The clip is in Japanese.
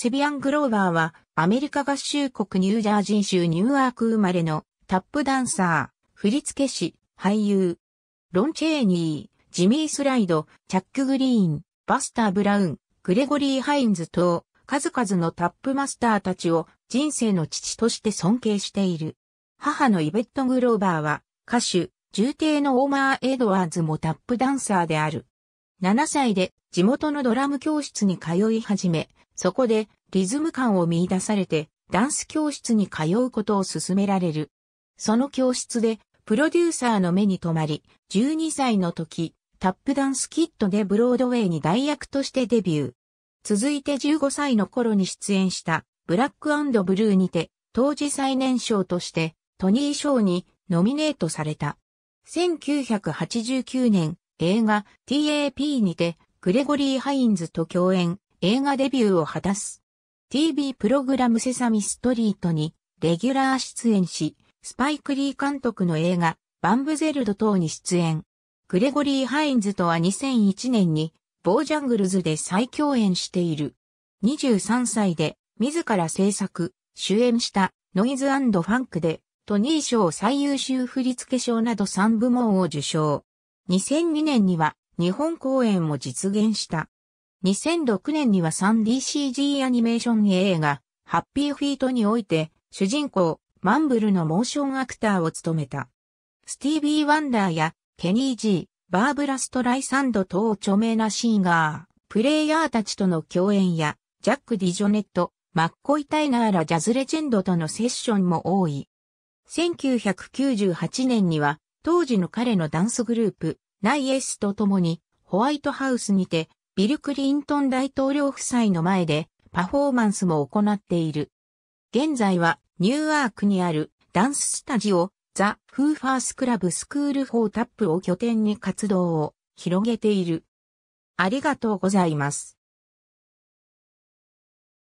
セビアン・グローバーはアメリカ合衆国ニュージャージー州ニューアーク生まれのタップダンサー、振付師、俳優。ロン・チェーニー、ジミー・スライド、チャック・グリーン、バスター・ブラウン、グレゴリー・ハインズ等、数々のタップマスターたちを人生の父として尊敬している。母のイベット・グローバーは歌手、重帝のオーマー・エドワーズもタップダンサーである。7歳で地元のドラム教室に通い始め、そこでリズム感を見出されてダンス教室に通うことを勧められる。その教室でプロデューサーの目に留まり、12歳の時、タップダンスキットでブロードウェイに代役としてデビュー。続いて15歳の頃に出演したブラックブルーにて、当時最年少としてトニー賞にノミネートされた。1989年、映画 TAP にてグレゴリー・ハインズと共演、映画デビューを果たす。TV プログラムセサミストリートにレギュラー出演し、スパイク・リー監督の映画バンブゼルド等に出演。グレゴリー・ハインズとは2001年にボージャングルズで再共演している。23歳で自ら制作、主演したノイズファンクでトニー賞最優秀振付賞など3部門を受賞。2002年には日本公演も実現した。2006年には 3DCG アニメーション映画、ハッピーフィートにおいて、主人公、マンブルのモーションアクターを務めた。スティービー・ワンダーや、ケニー・ジー、バーブラ・ストライサンド等著名なシンガー、プレイヤーたちとの共演や、ジャック・ディジョネット、マッコイ・タイナーらジャズレジェンドとのセッションも多い。1998年には、当時の彼のダンスグループ、ナイエスと共に、ホワイトハウスにて、ビル・クリントン大統領夫妻の前で、パフォーマンスも行っている。現在は、ニューアークにある、ダンススタジオ、ザ・フーファースクラブ・スクール・フォー・タップを拠点に活動を広げている。ありがとうございます。